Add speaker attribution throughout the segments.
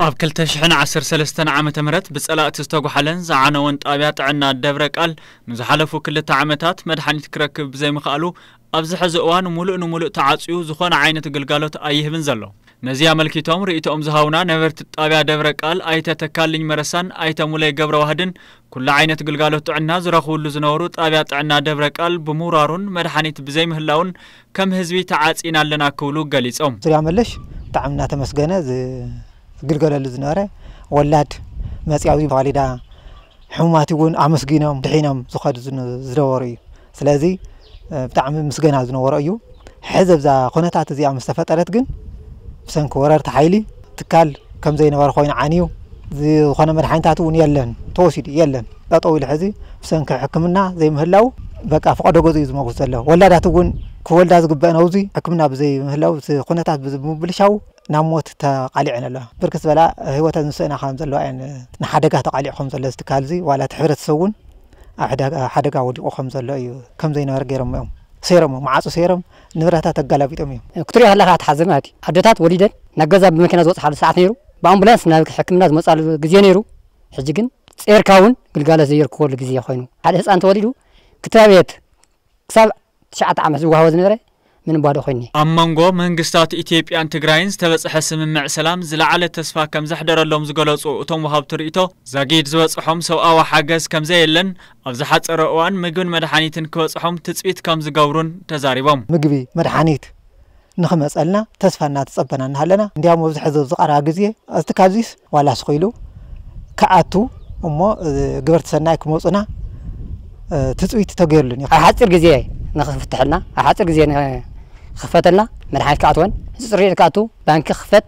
Speaker 1: أب كل تشحن عصر سلستان عام تمرت بسألاء تستوغو حلن زعانا وانت آبيات عنا الدبرك قال نزو حلفو كل تعامتات مدحاني تكرك بزي مخالو أبزح زقوان ومولو انو مولو تعاصيو زخوان عينة قلقالوت أيه من زلو نزيا ملكي توم رئيت أمزهاونا نفر تتابع دبرك قال أيتا تكال لنج مرسان أيتا مولي قبر وهدن كل عينة قلقالوت عنا زرخو اللو زنورو تابع تعنا دبرك قال بمورارون مدحاني تبزي مهلاون كم هزوي تعاصينا لنا كولو قليس أم سريع ملش تعمنا تمسقنا
Speaker 2: زي ግልገለሉ ዝነበረ ወላድ መፅያዊ ባሊዳ ሕሙማት እውን ኣመስጊኖም ድሒኖም ዝኸዱ ዝነበሩ እዩ ስለዚ ብጣዕሚ ምስገና ዝነበሮ እዩ ሕዚ ብዛ ኩነታት እዚኣ ምስ ተፈጠረት ግን ብሰንኪ ወረርቲ ሓይሊ ትካል ከም ዘይነበረ ኮይኑ ዓንዩ ዝኾነ መድሓኒታት እውን የለን ተወሲዱ የለን ጠጠው ኢሉ ሕዚ ብሰንኪ ሕክምና ዘይምህላው በቃ ፍቐዶ ገዝ እዩ ዝመጉስ ዘሎ ወላዳት እውን ክወልዳ ዝግበአ ኣብዙ ሕክምና ብዘይምህላው ኩነታት ብምብልሻው ናብ ሞት ተቃሊዐን ኣለዋ ብርክት ዝበላ ህወታት ዝስእና ከም ዘለዋ እየን ንሓደጋ ተቃሊዑ ከም ዘሎ ዝትካል እዚ ዋላ እቲ ሕብረተሰብ እውን ኣብ ሓደጋ ወዲቑ ከም ዘሎ እዩ ከም ዘይነበረ ገይሮም እዮም ሰይሮም እዮም መዓፁ ሰይሮም ንብረታት ኣጋላቢጦም እዮም ክትሪኦ ከለካ ተሓዝብ ማለት እዩ ኣዶታት ወሊደን ናብ ገዛ
Speaker 3: ብመኪና ዝወፅሓሉ ሰዓት ነይሩ ብኣምቡላንስ ናብ ሕክምና ዝመፃሉ ግዜ ነይሩ ሕጂ ግን ፄርካ እውን ግልጋሎት ዘይርክበሉ ግዜ ኮይኑ ሓደ ህፃን ተወሊዱ ክተቤት ክሳብ ትሽዓተ ዓመት ዝዋህቦ ዝነበረ من بارو خني
Speaker 1: أم من قصات إثيوبيا أن تغرينز تبص حسم مع سلام زل على تصفى كم زحدر اللوم زغلوس وتم وهاب تريتو زاجيد زوس حمص أو حاجز كم زيلن أفزحت رؤان مجن مرحنيت كوس حم تثبت كم زجورن تزاربهم
Speaker 2: مجبي مرحنيت نخم أسألنا تصفى نات صبنا نهلنا ديام وفزح زوس أراجزية أستكازيس ولا سخيلو كأتو أمو قبرت سنة كموس أنا تثبت تغيرلن أحد ترجزية نخفتحنا
Speaker 3: أحد ترجزية خفتنا مرحلة كاتون زرية كاتو بانك خفت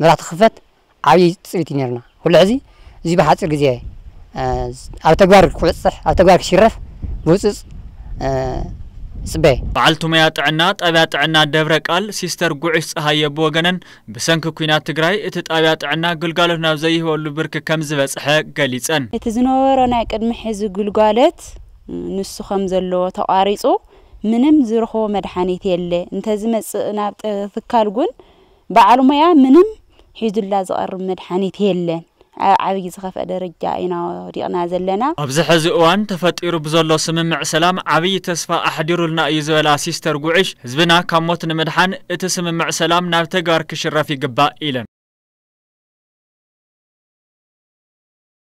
Speaker 3: مرات خفت عاي تسريتي نيرنا كل عزي زي بحات سرقزي اه او تقوار كل صح او تقوار شرف بوسس اه سبي
Speaker 1: بعلتم يا تعنات ابي تعنا دبرك قال سيستر قعس هاي بوغنن بسنك كوينات تقراي اتت ابي تعنا قلقالو هنا زي هو اللي برك كم زبس حق قليصن
Speaker 4: اتزنور انا قد محيز قلقالت نسخم زلو تقاريصو منم زرخو مدحانيت يلي انتزي مسئنا بتذكار قن ميا منم حيد الله زقر مدحانيت يلي عبي زخف أدرجة إنا ريقنا زلنا
Speaker 1: أبزح زقوان تفتقروا بزولو سمم مع سلام عبي تسفى أحديرو لنا إيزوالا سيستر قعيش زبنا كموتن مدحان اتسمم سلام نابتقار كشرفي قبا إلن